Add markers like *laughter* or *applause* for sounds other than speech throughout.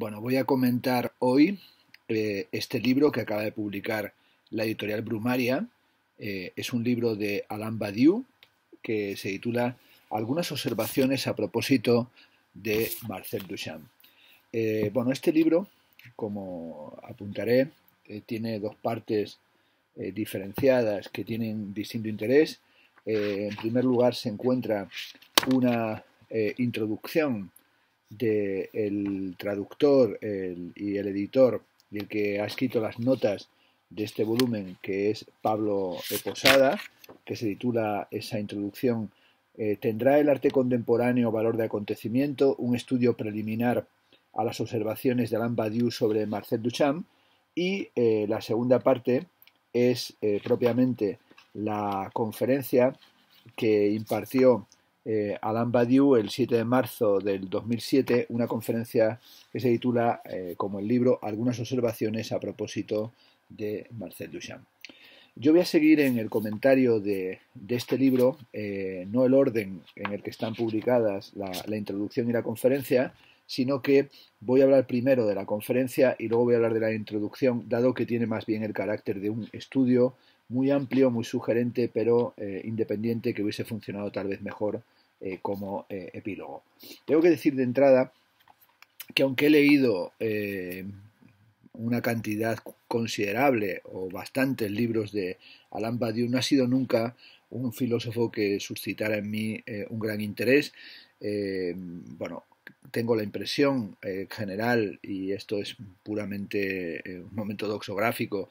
Bueno, voy a comentar hoy eh, este libro que acaba de publicar la editorial Brumaria. Eh, es un libro de Alain Badiou que se titula Algunas observaciones a propósito de Marcel Duchamp. Eh, bueno, este libro, como apuntaré, tiene dos partes diferenciadas que tienen distinto interés. en primer lugar, se encuentra una introducción del el traductor y el editor y el que ha escrito las notas de este volumen, que es Pablo Posada, que se titula esa introducción, eh, ¿tendrá el arte contemporáneo valor de acontecimiento? Un estudio preliminar a las observaciones de Alain Badiou sobre Marcel Duchamp. Y eh, la segunda parte es eh, propiamente la conferencia que impartió eh, Alain Badiou el 7 de marzo del 2007 una conferencia que se titula, eh, como el libro, Algunas observaciones a propósito de Marcel Duchamp. Yo voy a seguir en el comentario de, este libro, eh, no el orden en el que están publicadas la, introducción y la conferencia, sino que voy a hablar primero de la conferencia y luego voy a hablar de la introducción, dado que tiene más bien el carácter de un estudio muy amplio, muy sugerente, pero eh, independiente, que hubiese funcionado tal vez mejor eh, como eh, epílogo. Tengo que decir de entrada que aunque he leído eh, una cantidad considerable o bastantes libros de Alain Badiou, no ha sido nunca un filósofo que suscitara en mí un gran interés. bueno, tengo la impresión general, y esto es puramente un momento doxográfico,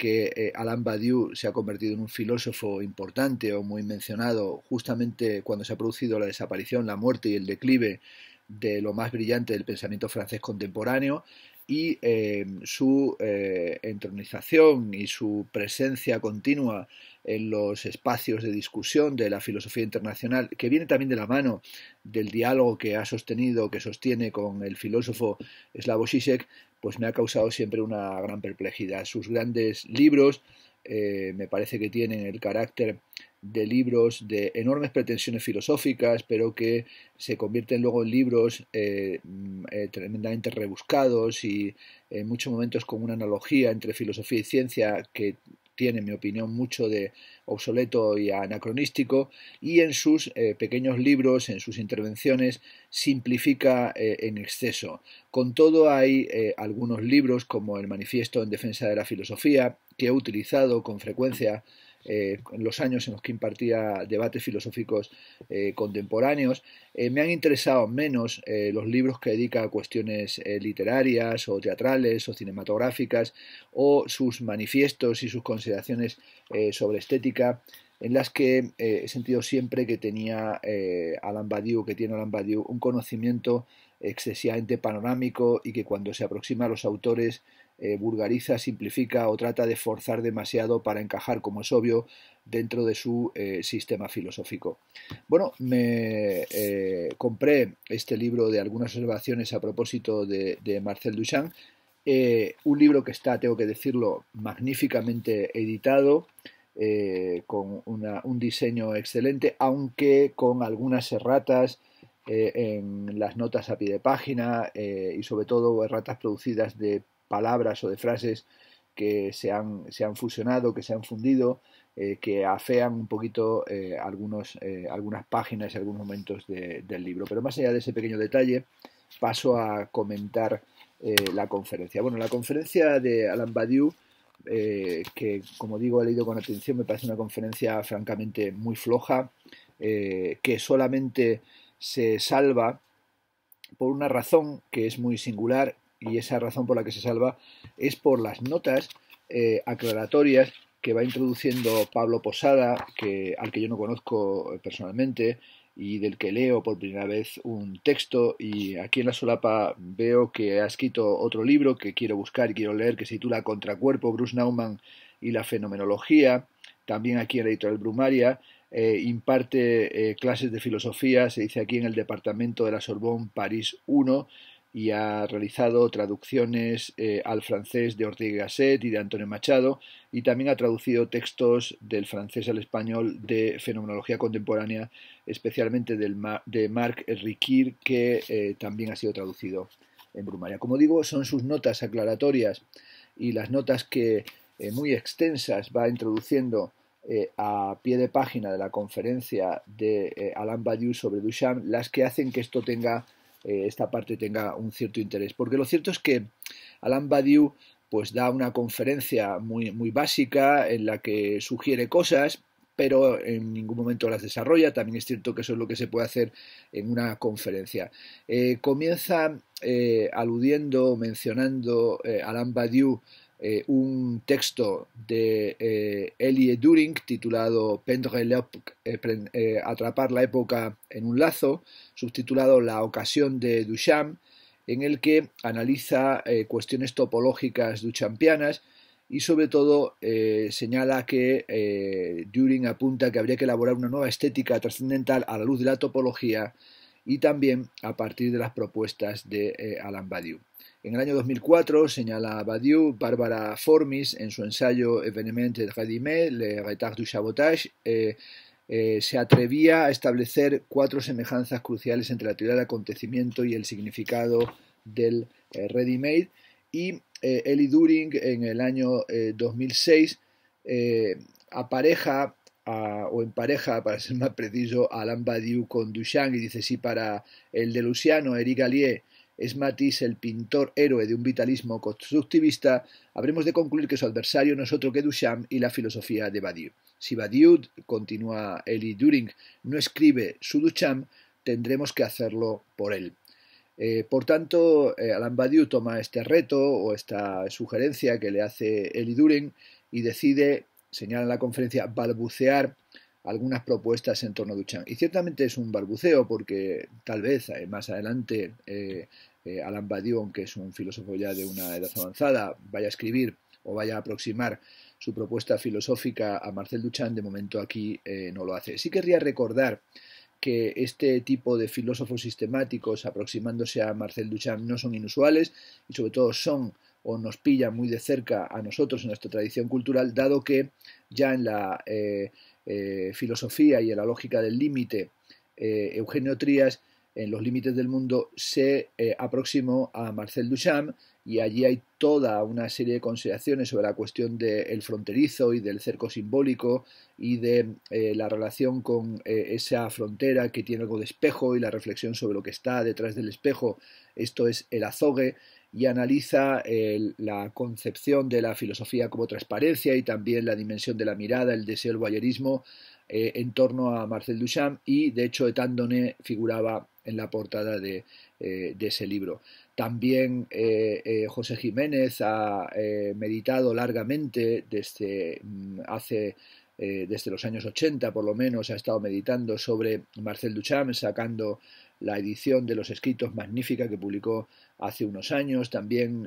que eh, Alain Badiou se ha convertido en un filósofo importante o muy mencionado justamente cuando se ha producido la desaparición, la muerte y el declive de lo más brillante del pensamiento francés contemporáneo y eh, su eh, entronización y su presencia continua en los espacios de discusión de la filosofía internacional, que viene también de la mano del diálogo que ha sostenido, que sostiene con el filósofo Slavoj Žižek, pues me ha causado siempre una gran perplejidad. Sus grandes libros eh, me parece que tienen el carácter de libros de enormes pretensiones filosóficas, pero que se convierten luego en libros eh, mm, eh, tremendamente rebuscados y en muchos momentos con una analogía entre filosofía y ciencia que tiene, en mi opinión, mucho de obsoleto y anacronístico, y en sus eh, pequeños libros, en sus intervenciones, simplifica eh, en exceso. Con todo, hay eh, algunos libros, como el Manifiesto en Defensa de la Filosofía, que he utilizado con frecuencia eh, en los años en los que impartía debates filosóficos eh, contemporáneos. Eh, me han interesado menos los libros que dedica a cuestiones literarias o teatrales o cinematográficas o sus manifiestos y sus consideraciones sobre estética en las que he sentido siempre que tenía Alain Badiou, que tiene Alain Badiou, un conocimiento excesivamente panorámico y que cuando se aproxima a los autores eh, vulgariza, simplifica o trata de forzar demasiado para encajar, como es obvio, dentro de su eh, sistema filosófico. Bueno, me eh, compré este libro de algunas observaciones a propósito de, Marcel Duchamp, un libro que está, tengo que decirlo, magníficamente editado. con un diseño excelente, aunque con algunas erratas, en las notas a pie de página y sobre todo erratas producidas de palabras o de frases que se han, se han fusionado, que se han fundido, eh, que afean un poquito eh, algunos, eh, algunas páginas y algunos momentos del libro. Pero más allá de ese pequeño detalle, paso a comentar la conferencia. Bueno, la conferencia de Alan Badiou, que como digo he leído con atención, me parece una conferencia francamente muy floja, que solamente se salva por una razón que es muy singular, y esa razón por la que se salva es por las notas eh, aclaratorias que va introduciendo Pablo Posada, que, al que yo no conozco eh, personalmente y del que leo por primera vez un texto y aquí en la solapa veo que ha escrito otro libro que quiero buscar y quiero leer que se titula Contracuerpo, Bruce Naumann y la fenomenología. También aquí en la editorial Brumaria eh, imparte clases de filosofía, se dice aquí en el departamento de la Sorbonne, París I y ha realizado traducciones eh, al francés de Ortega Gasset y de Antonio Machado y también ha traducido textos del francés al español de fenomenología contemporánea, especialmente del, de Marc Riquir, que eh, también ha sido traducido en Brumaria. Como digo, son sus notas aclaratorias y las notas que eh, muy extensas va introduciendo a pie de página de la conferencia de Alain Badiou sobre Duchamp las que hacen que esto tenga eh, esta parte tenga un cierto interés. Porque lo cierto es que Alan Badiou pues da una conferencia muy, básica en la que sugiere cosas, pero en ningún momento las desarrolla. También es cierto que eso es lo que se puede hacer en una conferencia. Eh, comienza eh, aludiendo, mencionando eh, Alain Badiou eh, un texto de eh, Elie During titulado eh, eh, Atrapar la época en un lazo, subtitulado La ocasión de Duchamp, en el que analiza cuestiones topológicas duchampianas y sobre todo señala que During apunta que habría que elaborar una nueva estética trascendental a la luz de la topología y también a partir de las propuestas de Alan Badiou. En el año 2004 señala Badiou Bárbara Formis en su ensayo Evenement Redimé, Le Retard du Chabotage, eh, eh, se atrevía a establecer cuatro semejanzas cruciales entre la teoría del acontecimiento y el significado del eh, ready-made. Y Eli During en el año 2006 apareja o empareja, para ser más preciso, a Alain Badiou con Duchamp y dice sí para el de Luciano, Eric Allier, es Matisse el pintor héroe de un vitalismo constructivista, habremos de concluir que su adversario no es otro que Duchamp y la filosofía de Badiou. Si Badiou, continúa Eli During, no escribe su Duchamp, tendremos que hacerlo por él. Eh, por tanto, Alan eh, Alain Badiou toma este reto o esta sugerencia que le hace Eli During y decide, señala en la conferencia, balbucear algunas propuestas en torno a Duchamp. Y ciertamente es un balbuceo porque tal vez eh, más adelante eh, Alan Badiou, que es un filósofo ya de una edad avanzada, vaya a escribir o vaya a aproximar su propuesta filosófica a Marcel Duchamp, de momento aquí eh, no lo hace. Sí querría recordar que este tipo de filósofos sistemáticos aproximándose a Marcel Duchamp no son inusuales y sobre todo son o nos pillan muy de cerca a nosotros en nuestra tradición cultural, dado que ya en la eh, eh, filosofía y en la lógica del límite, Eugenio Trías en Los Límites del Mundo, se eh, aproximó a Marcel Duchamp y allí hay toda una serie de consideraciones sobre la cuestión del fronterizo y del cerco simbólico y de eh, la relación con eh, esa frontera que tiene algo de espejo y la reflexión sobre lo que está detrás del espejo, esto es el azogue, y analiza la concepción de la filosofía como transparencia y también la dimensión de la mirada, el deseo, el eh, en torno a Marcel Duchamp y de hecho etándone figuraba en la portada de, eh, ese libro. También eh, José Jiménez ha meditado largamente desde mm, hace desde los años 80 por lo menos ha estado meditando sobre Marcel Duchamp sacando la edición de los escritos magnífica que publicó hace unos años, también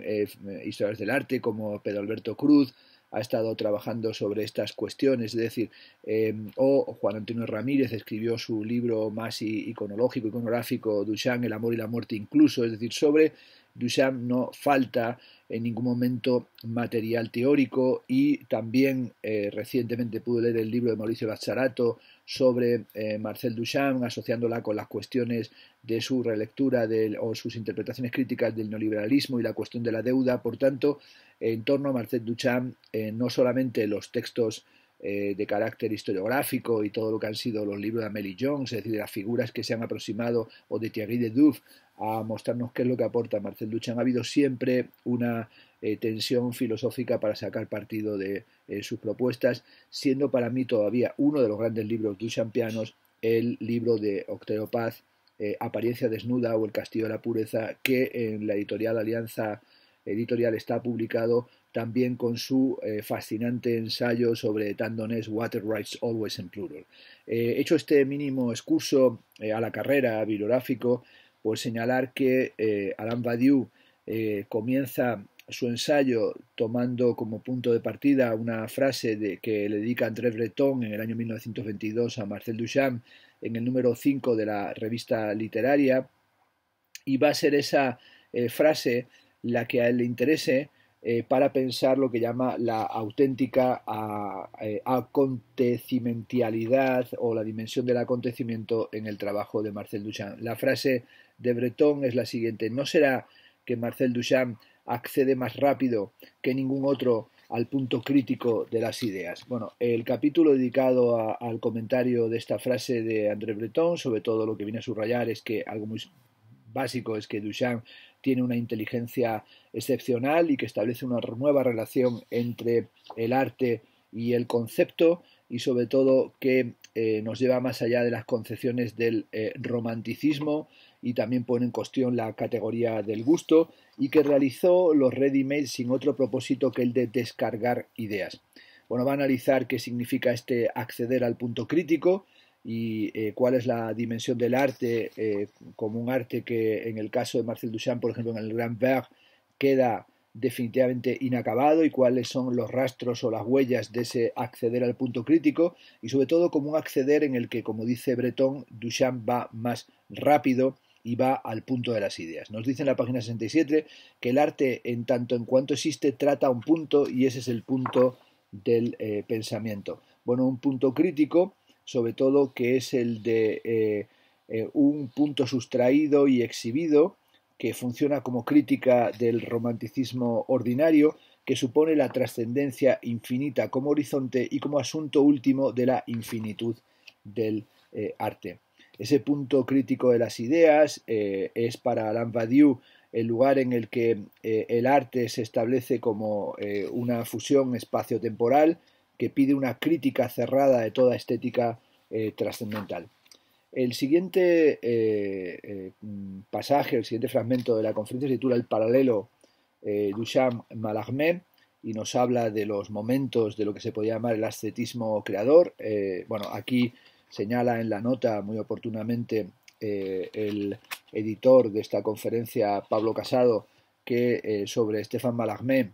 historias del arte como Pedro Alberto Cruz, ha estado trabajando sobre estas cuestiones, es decir, em, o Juan Antonio Ramírez escribió su libro más iconológico, iconográfico, Duchamp, El amor y la muerte incluso, es decir, sobre Duchamp no falta en ningún momento material teórico y también eh, recientemente pude leer el libro de Mauricio Bazzarato, sobre eh, Marcel Duchamp, asociándola con las cuestiones de su relectura o sus interpretaciones críticas del neoliberalismo y la cuestión de la deuda. Por tanto, en torno a Marcel Duchamp, eh, no solamente los textos eh, de carácter historiográfico y todo lo que han sido los libros de Amélie Jones, es decir, las figuras que se han aproximado o de Thierry de Duff a mostrarnos qué es lo que aporta Marcel Duchamp. Ha habido siempre una eh, tensión filosófica para sacar partido de eh, sus propuestas, siendo para mí todavía uno de los grandes libros duchampianos el libro de Octavio Paz, Apariencia Desnuda o El Castillo de la Pureza, que en la editorial Alianza Editorial está publicado también con su eh, fascinante ensayo sobre Tandones Water Rights Always in Plural. Eh, hecho este mínimo excurso eh, a la carrera bibliográfico, por señalar que Alain Badiou comienza su ensayo tomando como punto de partida una frase de, que le dedica André Breton en el año 1922 a Marcel Duchamp en el número 5 de la revista literaria y va a ser esa frase la que a él le interese eh, para pensar lo que llama la auténtica ah, eh, acontecimentialidad o la dimensión del acontecimiento en el trabajo de Marcel Duchamp. La frase de Breton es la siguiente, ¿no será que Marcel Duchamp accede más rápido que ningún otro al punto crítico de las ideas. Bueno, el capítulo dedicado al comentario de esta frase de André Breton, sobre todo lo que viene a subrayar es que algo muy básico es que Duchamp tiene una inteligencia excepcional y que establece una nueva relación entre el arte y el concepto y sobre todo que eh, nos lleva más allá de las concepciones del eh, romanticismo y también pone en cuestión la categoría del gusto y que realizó los ready-made sin otro propósito que el de descargar ideas. Bueno, va a analizar qué significa este acceder al punto crítico, y eh, cuál es la dimensión del arte eh, como un arte que en el caso de Marcel Duchamp, por ejemplo, en el Grand Verre, queda definitivamente inacabado y cuáles son los rastros o las huellas de ese acceder al punto crítico y sobre todo como un acceder en el que, como dice Breton, Duchamp va más rápido y va al punto de las ideas. Nos dice en la página 67 que el arte, en tanto en cuanto existe, trata un punto y ese es el punto del eh, pensamiento. Bueno, un punto crítico sobre todo que es el de eh, eh, un punto sustraído y exhibido, que funciona como crítica del romanticismo ordinario, que supone la trascendencia infinita como horizonte y como asunto último de la infinitud del eh, arte. Ese punto crítico de las ideas es para Alain Badiou el lugar en el que el arte se establece como una fusión espacio-temporal, que pide una crítica cerrada de toda estética eh, trascendental. El siguiente eh, eh, pasaje, el siguiente fragmento de la conferencia se titula El paralelo duchamp malarmé y nos habla de los momentos de lo que se podía llamar el ascetismo creador. bueno, aquí señala en la nota muy oportunamente el editor de esta conferencia, Pablo Casado, que sobre Estefan Malarmé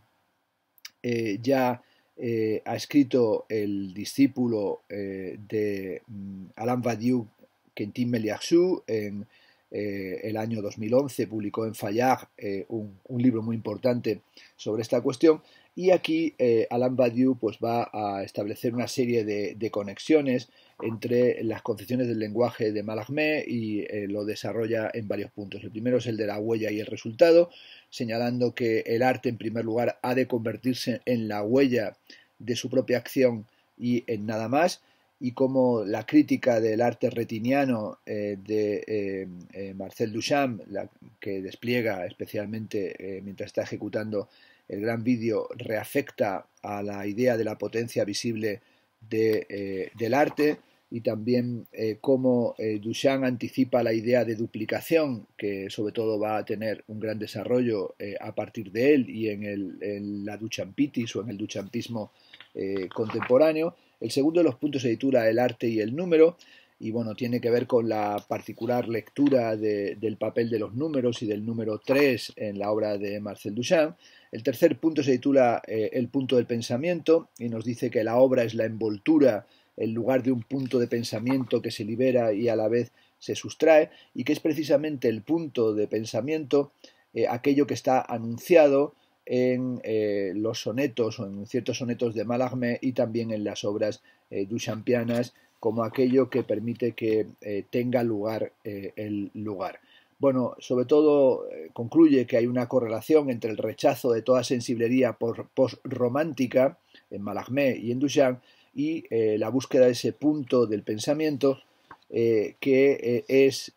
ya eh, ha escrito el discípulo eh, de mm, Alain Badiou, Quentin Meliarchou, en eh, el año 2011 publicó en Fayard un, libro muy importante sobre esta cuestión. Y aquí Alain Badiou pues, va a establecer una serie de, conexiones entre las concepciones del lenguaje de Malagmé y lo desarrolla en varios puntos. El primero es el de la huella y el resultado, señalando que el arte, en primer lugar, ha de convertirse en la huella de su propia acción y en nada más, y como la crítica del arte retiniano eh, de eh, eh, Marcel Duchamp, la que despliega especialmente mientras está ejecutando el gran vídeo, reafecta a la idea de la potencia visible del arte, y también eh, cómo eh, Duchamp anticipa la idea de duplicación, que sobre todo va a tener un gran desarrollo eh, a partir de él y en, la Duchampitis o en el Duchampismo contemporáneo. El segundo de los puntos se titula El arte y el número y bueno, tiene que ver con la particular lectura del papel de los números y del número 3 en la obra de Marcel Duchamp. El tercer punto se titula El punto del pensamiento y nos dice que la obra es la envoltura el lugar de un punto de pensamiento que se libera y a la vez se sustrae, y que es precisamente el punto de pensamiento eh, aquello que está anunciado en eh, los sonetos o en ciertos sonetos de Mallarmé y también en las obras eh, duchampianas como aquello que permite que tenga lugar el lugar. Bueno, sobre todo concluye que hay una correlación entre el rechazo de toda sensiblería post-romántica en Mallarmé y en Duchamp y eh, la búsqueda de ese punto del pensamiento eh, que eh, es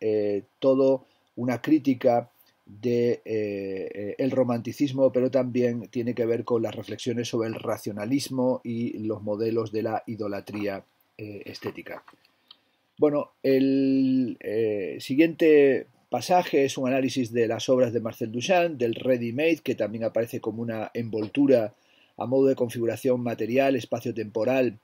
todo una crítica del romanticismo, pero también tiene que ver con las reflexiones sobre el racionalismo y los modelos de la idolatría estética. Bueno, el siguiente pasaje es un análisis de las obras de Marcel Duchamp, del ready made, que también aparece como una envoltura a modo de configuración material, espacio-temporal,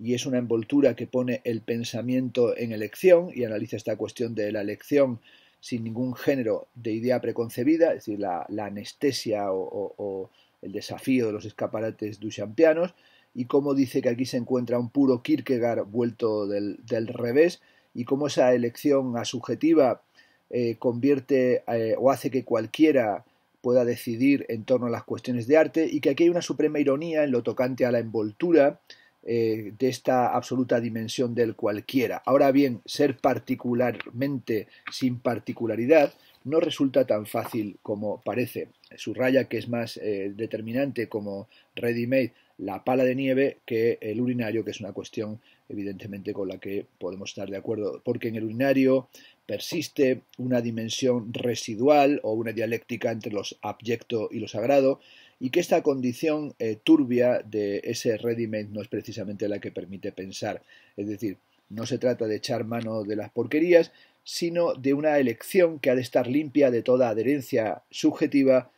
y es una envoltura que pone el pensamiento en elección y analiza esta cuestión de la elección sin ningún género de idea preconcebida, es decir, la, anestesia o, el desafío de los escaparates duchampianos, y cómo dice que aquí se encuentra un puro Kierkegaard vuelto del, revés, y cómo esa elección asubjetiva eh, convierte eh, o hace que cualquiera pueda decidir en torno a las cuestiones de arte y que aquí hay una suprema ironía en lo tocante a la envoltura eh, de esta absoluta dimensión del cualquiera. Ahora bien, ser particularmente sin particularidad no resulta tan fácil como parece. Subraya que es más eh, determinante como ready-made la pala de nieve que el urinario, que es una cuestión evidentemente con la que podemos estar de acuerdo, porque en el urinario persiste una dimensión residual o una dialéctica entre los abyecto y lo sagrado, y que esta condición eh, turbia de ese rediment no es precisamente la que permite pensar. Es decir, no se trata de echar mano de las porquerías, sino de una elección que ha de estar limpia de toda adherencia subjetiva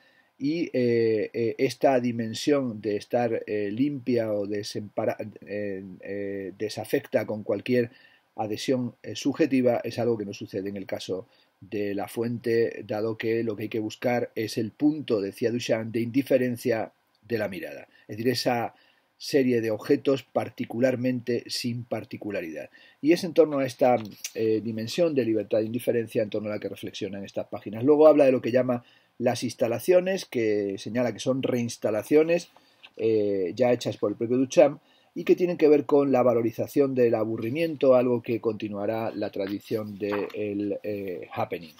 y eh, eh, esta dimensión de estar eh, limpia o desafecta con cualquier adhesión subjetiva es algo que no sucede en el caso de la fuente, dado que lo que hay que buscar es el punto, decía Duchamp, de indiferencia de la mirada, es decir, esa serie de objetos particularmente sin particularidad. Y es en torno a esta dimensión de libertad e indiferencia en torno a la que reflexionan estas páginas. Luego habla de lo que llama las instalaciones, que señala que son reinstalaciones eh, ya hechas por el propio Duchamp y que tienen que ver con la valorización del aburrimiento, algo que continuará la tradición del eh, happening.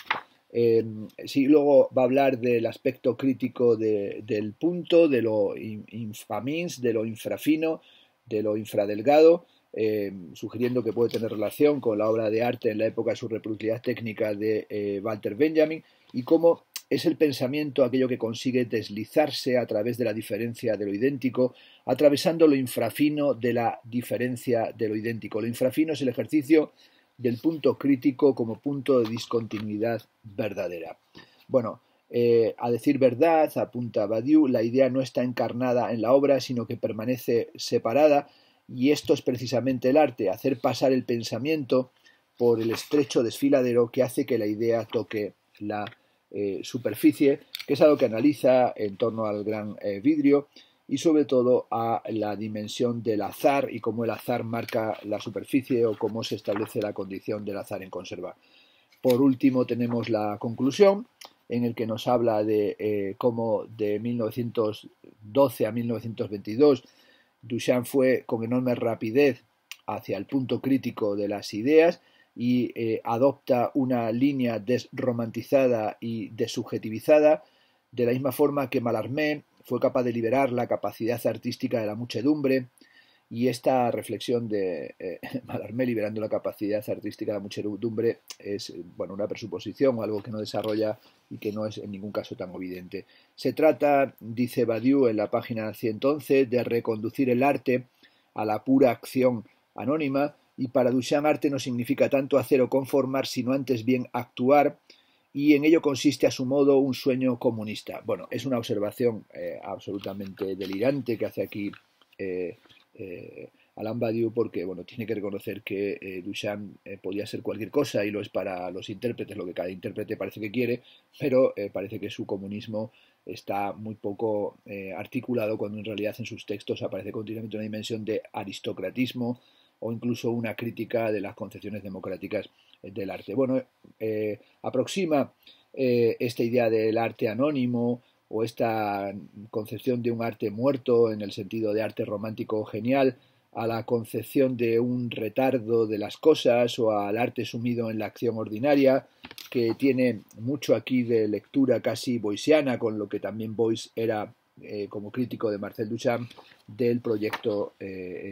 Em, sí, luego va a hablar del aspecto crítico del punto, de lo infamins, de lo infrafino, de lo infradelgado, em, sugiriendo que puede tener relación con la obra de arte en la época de su reproductividad técnica de eh, Walter Benjamin y cómo es el pensamiento aquello que consigue deslizarse a través de la diferencia de lo idéntico, atravesando lo infrafino de la diferencia de lo idéntico. Lo infrafino es el ejercicio del punto crítico como punto de discontinuidad verdadera. Bueno, eh, a decir verdad, apunta Badiou, la idea no está encarnada en la obra, sino que permanece separada, y esto es precisamente el arte, hacer pasar el pensamiento por el estrecho desfiladero que hace que la idea toque la eh, superficie, que es algo que analiza en torno al gran eh, vidrio y sobre todo a la dimensión del azar y cómo el azar marca la superficie o cómo se establece la condición del azar en conserva. Por último tenemos la conclusión en el que nos habla de eh, cómo de 1912 a 1922 Duchamp fue con enorme rapidez hacia el punto crítico de las ideas y eh, adopta una línea desromantizada y desubjetivizada, de la misma forma que Malarmé fue capaz de liberar la capacidad artística de la muchedumbre, y esta reflexión de eh, *laughs* Malarmé liberando la capacidad artística de la muchedumbre es bueno, una presuposición algo que no desarrolla y que no es en ningún caso tan evidente. Se trata, dice Badiou en la página 111, de reconducir el arte a la pura acción anónima y para Duchamp arte no significa tanto hacer o conformar, sino antes bien actuar, y en ello consiste a su modo un sueño comunista. Bueno, es una observación eh, absolutamente delirante que hace aquí eh, eh porque, bueno, tiene que reconocer que eh, Duchamp podía ser cualquier cosa y lo es para los intérpretes, lo que cada intérprete parece que quiere, pero parece que su comunismo está muy poco articulado cuando en realidad en sus textos aparece continuamente una dimensión de aristocratismo, o incluso una crítica de las concepciones democráticas eh, del arte. Bueno, eh, aproxima eh, esta idea del arte anónimo o esta concepción de un arte muerto en el sentido de arte romántico genial a la concepción de un retardo de las cosas o al arte sumido en la acción ordinaria, que tiene mucho aquí de lectura casi boisiana, con lo que también bois era como crítico de Marcel Duchamp del proyecto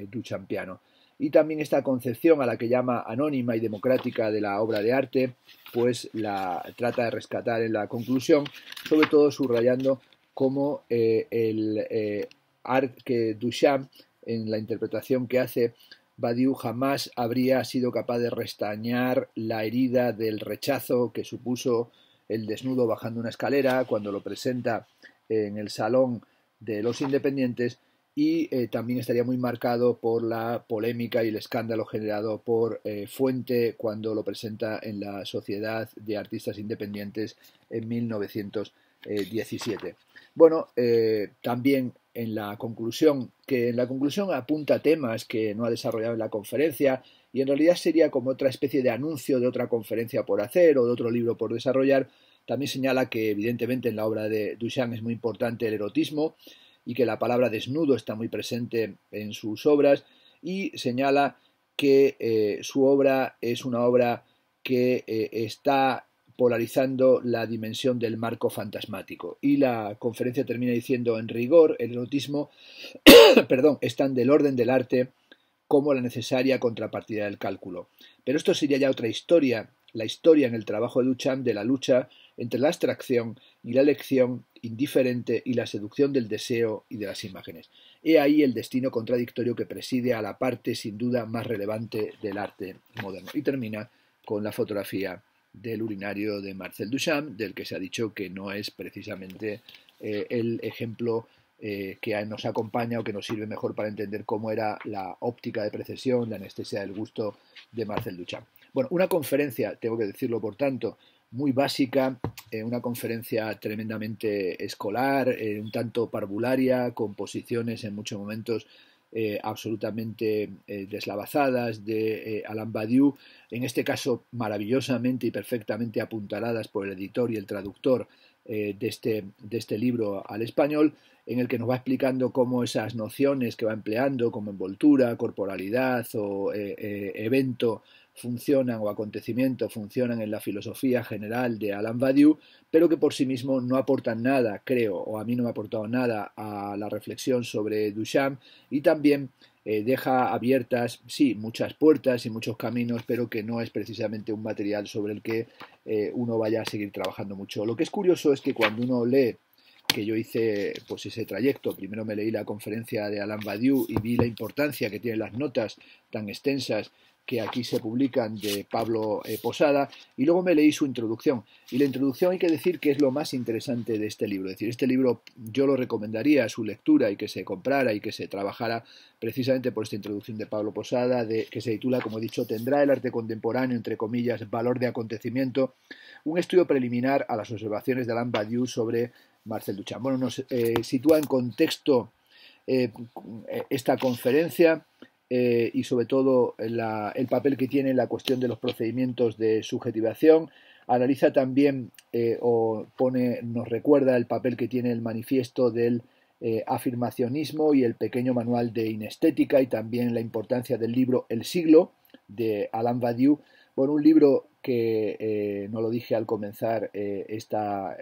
duchampiano y también esta concepción a la que llama anónima y democrática de la obra de arte, pues la trata de rescatar en la conclusión, sobre todo subrayando cómo eh, el eh, art que Duchamp, en la interpretación que hace, Badiou jamás habría sido capaz de restañar la herida del rechazo que supuso el desnudo bajando una escalera cuando lo presenta en el Salón de los Independientes, y eh, también estaría muy marcado por la polémica y el escándalo generado por eh, Fuente cuando lo presenta en la Sociedad de Artistas Independientes en 1917. Bueno, eh, también en la conclusión, que en la conclusión apunta temas que no ha desarrollado en la conferencia y en realidad sería como otra especie de anuncio de otra conferencia por hacer o de otro libro por desarrollar. También señala que evidentemente en la obra de Duchamp es muy importante el erotismo, y que la palabra desnudo está muy presente en sus obras y señala que eh, su obra es una obra que eh, está polarizando la dimensión del marco fantasmático. Y la conferencia termina diciendo, en rigor, el erotismo *coughs* perdón, es tan del orden del arte como la necesaria contrapartida del cálculo. Pero esto sería ya otra historia, la historia en el trabajo de Duchamp de la lucha entre la abstracción y la elección indiferente y la seducción del deseo y de las imágenes. He ahí el destino contradictorio que preside a la parte sin duda más relevante del arte moderno. Y termina con la fotografía del urinario de Marcel Duchamp, del que se ha dicho que no es precisamente eh, el ejemplo eh, que nos acompaña o que nos sirve mejor para entender cómo era la óptica de precesión, la anestesia del gusto de Marcel Duchamp. Bueno, una conferencia, tengo que decirlo por tanto, muy básica, eh, una conferencia tremendamente escolar, eh, un tanto parvularia, con posiciones en muchos momentos eh, absolutamente deslavazadas de Alain Badiou, en este caso maravillosamente y perfectamente apuntaladas por el editor y el traductor de este, de este libro al español, en el que nos va explicando cómo esas nociones que va empleando como envoltura, corporalidad o evento, funcionan o acontecimientos funcionan en la filosofía general de Alan Badiou, pero que por sí mismo no aportan nada, creo, o a mí no me ha aportado nada a la reflexión sobre Duchamp y también eh, deja abiertas, sí, muchas puertas y muchos caminos, pero que no es precisamente un material sobre el que eh, uno vaya a seguir trabajando mucho. Lo que es curioso es que cuando uno lee que yo hice pues ese trayecto. Primero me leí la conferencia de Alain Badiou y vi la importancia que tienen las notas tan extensas que aquí se publican de Pablo eh, Posada, y luego me leí su introducción. Y la introducción hay que decir que es lo más interesante de este libro. Es decir, este libro yo lo recomendaría a su lectura y que se comprara y que se trabajara precisamente por esta introducción de Pablo Posada, que se titula, como he dicho, ¿Tendrá el arte contemporáneo, entre comillas, valor de acontecimiento? Un estudio preliminar a las observaciones de Alain Badiou sobre Marcel Duchamp. Bueno, nos eh, sitúa en contexto eh, esta conferencia eh, y sobre todo el papel que tiene la cuestión de los procedimientos de subjetivación. Analiza también eh, o pone, nos recuerda el papel que tiene el manifiesto del eh, afirmacionismo y el pequeño manual de inestética y también la importancia del libro El siglo de Alain Badiou. Bueno, un libro que no lo dije al comenzar esta,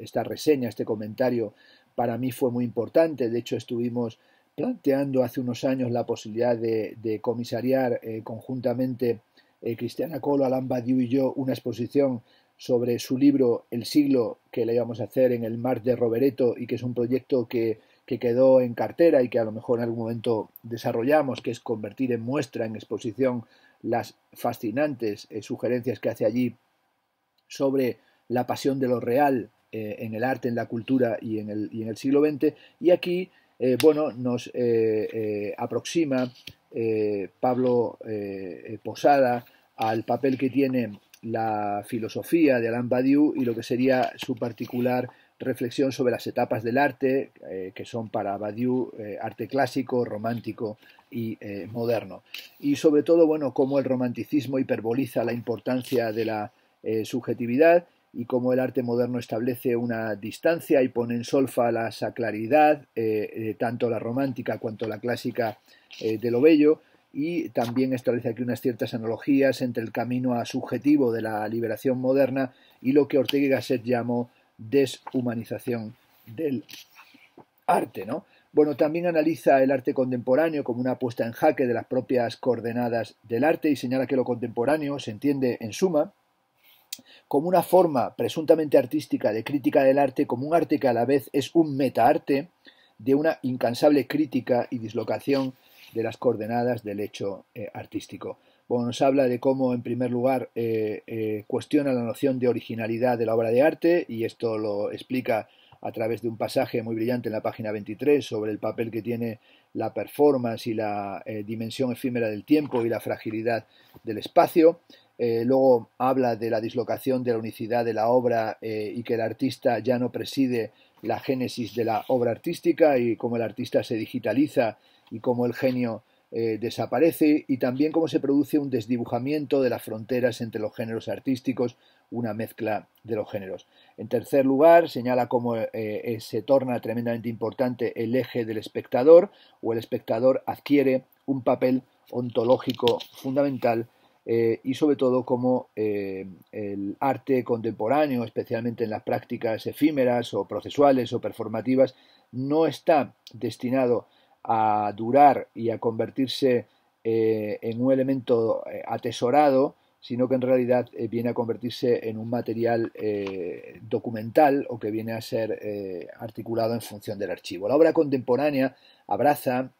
esta reseña, este comentario, para mí fue muy importante. De hecho, estuvimos planteando hace unos años la posibilidad de, comisariar eh, conjuntamente eh, Cristiana Colo, Alain Badiou y yo una exposición sobre su libro El siglo que le íbamos a hacer en el Mar de Robereto y que es un proyecto que, quedó en cartera y que a lo mejor en algún momento desarrollamos, que es convertir en muestra, en exposición, las fascinantes eh, sugerencias que hace allí sobre la pasión de lo real en el arte, en la cultura y en el, y en el siglo XX. Y aquí eh, bueno, nos eh, eh, aproxima Pablo Posada al papel que tiene la filosofía de Alain Badiou y lo que sería su particular reflexión sobre las etapas del arte, que son para Badiou arte clásico, romántico y moderno. Y sobre todo, bueno, cómo el romanticismo hiperboliza la importancia de la subjetividad y cómo el arte moderno establece una distancia y pone en solfa la sacralidad, eh, eh, tanto la romántica cuanto la clásica eh, de lo bello, y también establece aquí unas ciertas analogías entre el camino a subjetivo de la liberación moderna y lo que Ortega y Gasset llamó deshumanización del arte, ¿no? Bueno, también analiza el arte contemporáneo como una puesta en jaque de las propias coordenadas del arte y señala que lo contemporáneo se entiende en suma como una forma presuntamente artística de crítica del arte, como un arte que a la vez es un metaarte de una incansable crítica y dislocación de las coordenadas del hecho eh, artístico. Bueno, nos habla de cómo, en primer lugar, eh, eh, cuestiona la noción de originalidad de la obra de arte, y esto lo explica a través de un pasaje muy brillante en la página 23 sobre el papel que tiene la performance y la eh, dimensión efímera del tiempo y la fragilidad del espacio. Eh, luego habla de la dislocación de la unicidad de la obra eh, y que el artista ya no preside la génesis de la obra artística y cómo el artista se digitaliza y cómo el genio desaparece y también cómo se produce un desdibujamiento de las fronteras entre los géneros artísticos una mezcla de los géneros. En tercer lugar, señala cómo eh, eh, se torna tremendamente importante el eje del espectador o el espectador adquiere un papel ontológico fundamental eh, y sobre todo como el arte contemporáneo, especialmente en las prácticas efímeras o procesuales o performativas, no está destinado a durar y a convertirse en un elemento atesorado, sino que en realidad eh, viene a convertirse en un material eh, documental o que viene a ser eh, articulado en función del archivo. La obra contemporánea abraza,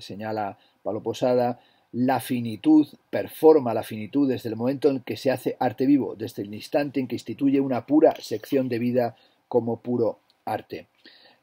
señala Palo Posada, la finitud, performa la finitud desde el momento en que se hace arte vivo, desde el instante en que instituye una pura sección de vida como puro arte.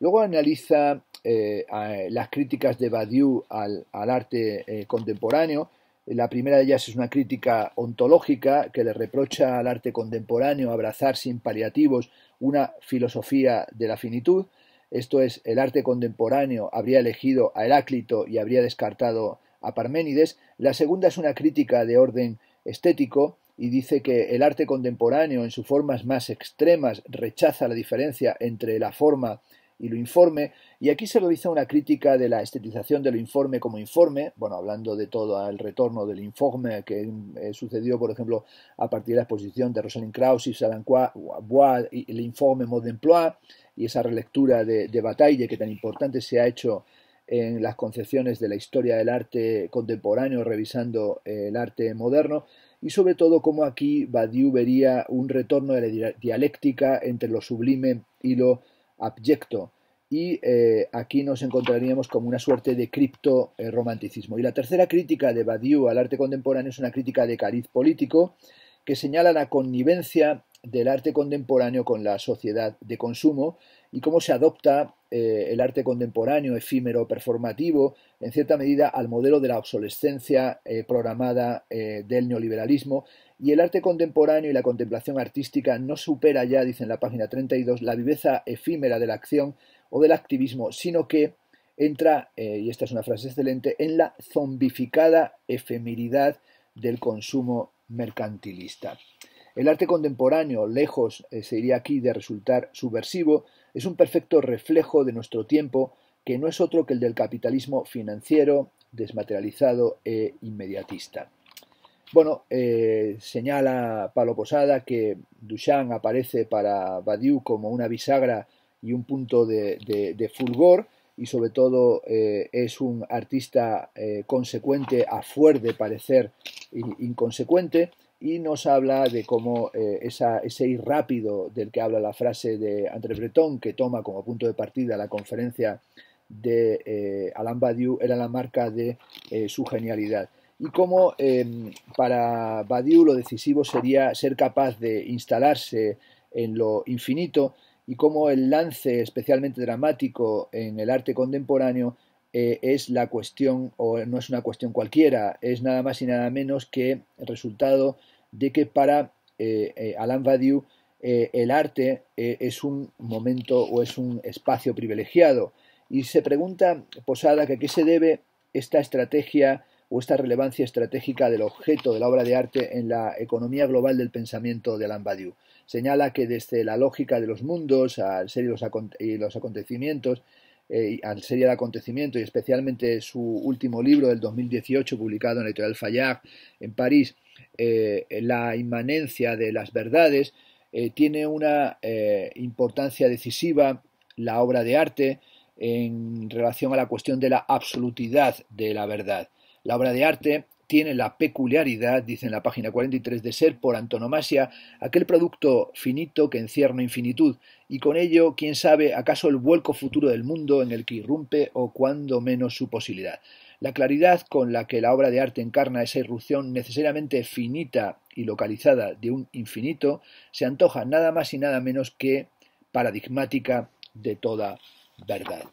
Luego analiza las críticas de Badiou al, arte contemporáneo la primera de ellas es una crítica ontológica que le reprocha al arte contemporáneo abrazar sin paliativos una filosofía de la finitud, esto es, el arte contemporáneo habría elegido a Heráclito y habría descartado a Parménides. La segunda es una crítica de orden estético y dice que el arte contemporáneo en sus formas más extremas rechaza la diferencia entre la forma y lo informe, y aquí se realiza una crítica de la estetización de lo informe como informe, bueno, hablando de todo el retorno del informe que eh, sucedió, por ejemplo, a partir de la exposición de Rosalind Krauss y Salancois, y el informe mode emploi, y esa relectura de, Bataille que tan importante se ha hecho en las concepciones de la historia del arte contemporáneo, revisando eh, el arte moderno, y sobre todo cómo aquí Badiou vería un retorno de la dialéctica entre lo sublime y lo y eh, aquí nos encontraríamos como una suerte de cripto eh, romanticismo. Y la tercera crítica de Badiou al arte contemporáneo es una crítica de cariz político que señala la connivencia del arte contemporáneo con la sociedad de consumo y cómo se adopta eh, el arte contemporáneo, efímero, performativo, en cierta medida al modelo de la obsolescencia eh, programada eh, del neoliberalismo. Y el arte contemporáneo y la contemplación artística no supera ya, dice en la página 32, la viveza efímera de la acción o del activismo, sino que entra, y esta es una frase excelente, en la zombificada efemeridad del consumo mercantilista. El arte contemporáneo, lejos, eh, sería aquí de resultar subversivo, es un perfecto reflejo de nuestro tiempo, que no es otro que el del capitalismo financiero, desmaterializado e inmediatista. Bueno, eh, señala Palo Posada que Duchamp aparece para Badiou como una bisagra y un punto de fulgor, y sobre todo eh, es un artista eh, consecuente a fuer de parecer inconsecuente y nos habla de cómo eh, ese ir rápido del que habla la frase de André Breton que toma como punto de partida la conferencia de Alain Badiou era la marca de su genialidad y cómo em, para Badiou lo decisivo sería ser capaz de instalarse en lo infinito y cómo el lance especialmente dramático en el arte contemporáneo eh, es la cuestión, o no es una cuestión cualquiera, es nada más y nada menos que el resultado de que para eh, eh, Alain Badiou el arte es un momento o es un espacio privilegiado. Y se pregunta Posada que a qué se debe esta estrategia o esta relevancia estratégica del objeto de la obra de arte en la economía global del pensamiento de Alain Badiou señala que desde la lógica de los mundos al ser y los, acontecimientos, eh, al ser y acontecimiento, y especialmente su último libro del 2018, publicado en la editorial Fayard en París, eh, La inmanencia de las verdades, eh, tiene una importancia decisiva la obra de arte en relación a la cuestión de la absolutidad de la verdad. La obra de arte tiene la peculiaridad, dice en la página 43, de ser por antonomasia aquel producto finito que encierra infinitud, y con ello, quién sabe, acaso el vuelco futuro del mundo en el que irrumpe o cuando menos su posibilidad. La claridad con la que la obra de arte encarna esa irrupción necesariamente finita y localizada de un infinito se antoja nada más y nada menos que paradigmática de toda verdad.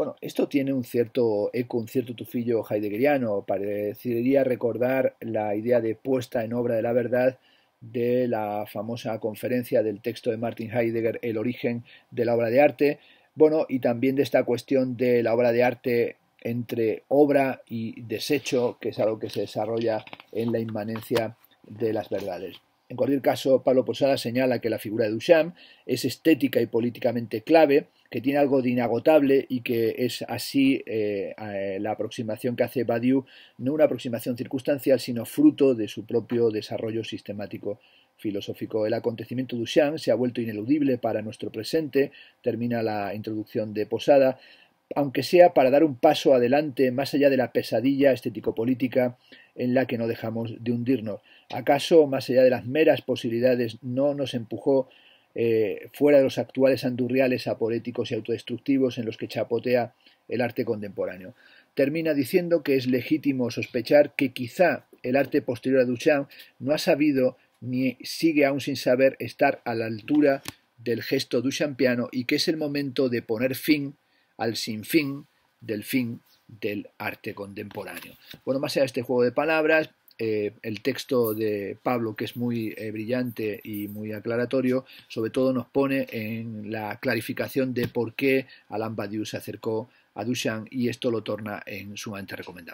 Bueno, esto tiene un cierto eco, un cierto tufillo heideggeriano. Parecería recordar la idea de puesta en obra de la verdad de la famosa conferencia del texto de Martin Heidegger, El origen de la obra de arte. Bueno, y también de esta cuestión de la obra de arte entre obra y desecho, que es algo que se desarrolla en la inmanencia de las verdades. En cualquier caso, Pablo Posada señala que la figura de Duchamp es estética y políticamente clave, que tiene algo de inagotable y que es así eh, eh, la aproximación que hace Badiou, no una aproximación circunstancial, sino fruto de su propio desarrollo sistemático filosófico. El acontecimiento de Duchamp se ha vuelto ineludible para nuestro presente, termina la introducción de Posada, aunque sea para dar un paso adelante más allá de la pesadilla estético-política en la que no dejamos de hundirnos. ¿Acaso, más allá de las meras posibilidades, no nos empujó eh, fuera de los actuales andurriales apoléticos y autodestructivos en los que chapotea el arte contemporáneo? Termina diciendo que es legítimo sospechar que quizá el arte posterior a Duchamp no ha sabido ni sigue aún sin saber estar a la altura del gesto duchampiano y que es el momento de poner fin al sinfín del fin del arte contemporáneo. Bueno, más allá de este juego de palabras, eh, el texto de Pablo, que es muy eh, brillante y muy aclaratorio, sobre todo nos pone en la clarificación de por qué Alain Badiou se acercó a Duchamp y esto lo torna en sumamente recomendable.